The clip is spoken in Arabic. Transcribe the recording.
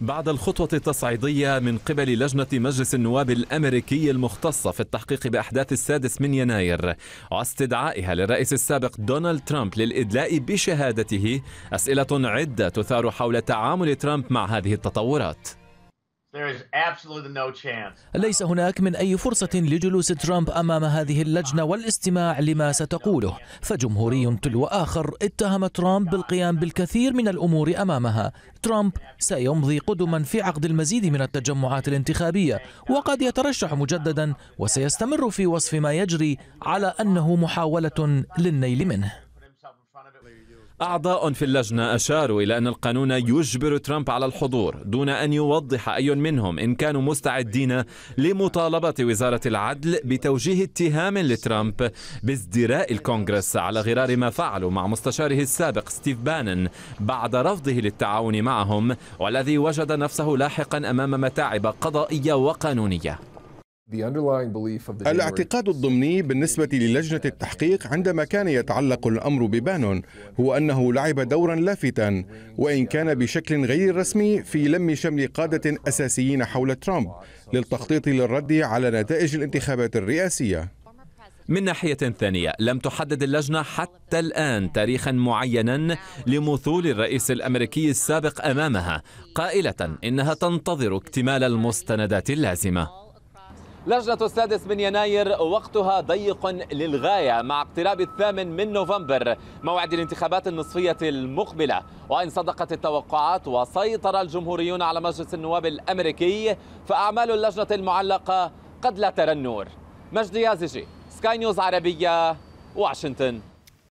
بعد الخطوة التصعيدية من قبل لجنة مجلس النواب الأمريكي المختصة في التحقيق بأحداث السادس من يناير واستدعائها للرئيس السابق دونالد ترامب للإدلاء بشهادته أسئلة عدة تثار حول تعامل ترامب مع هذه التطورات ليس هناك من أي فرصة لجلوس ترامب أمام هذه اللجنة والاستماع لما ستقوله فجمهوري تلو آخر اتهم ترامب بالقيام بالكثير من الأمور أمامها ترامب سيمضي قدما في عقد المزيد من التجمعات الانتخابية وقد يترشح مجددا وسيستمر في وصف ما يجري على أنه محاولة للنيل منه أعضاء في اللجنة أشاروا إلى أن القانون يجبر ترامب على الحضور دون أن يوضح أي منهم إن كانوا مستعدين لمطالبة وزارة العدل بتوجيه اتهام لترامب بازدراء الكونغرس على غرار ما فعلوا مع مستشاره السابق ستيف بانن بعد رفضه للتعاون معهم والذي وجد نفسه لاحقا أمام متاعب قضائية وقانونية الاعتقاد الضمني بالنسبة للجنة التحقيق عندما كان يتعلق الأمر ببانون هو أنه لعب دورا لافتا وإن كان بشكل غير رسمي في لم شمل قادة أساسيين حول ترامب للتخطيط للرد على نتائج الانتخابات الرئاسية من ناحية ثانية لم تحدد اللجنة حتى الآن تاريخا معينا لمثول الرئيس الأمريكي السابق أمامها قائلة إنها تنتظر اكتمال المستندات اللازمة لجنة السادس من يناير وقتها ضيق للغاية مع اقتراب الثامن من نوفمبر موعد الانتخابات النصفية المقبلة وإن صدقت التوقعات وسيطر الجمهوريون على مجلس النواب الأمريكي فأعمال اللجنة المعلقة قد لا ترى النور مجدي يازجي سكاي نيوز عربية واشنطن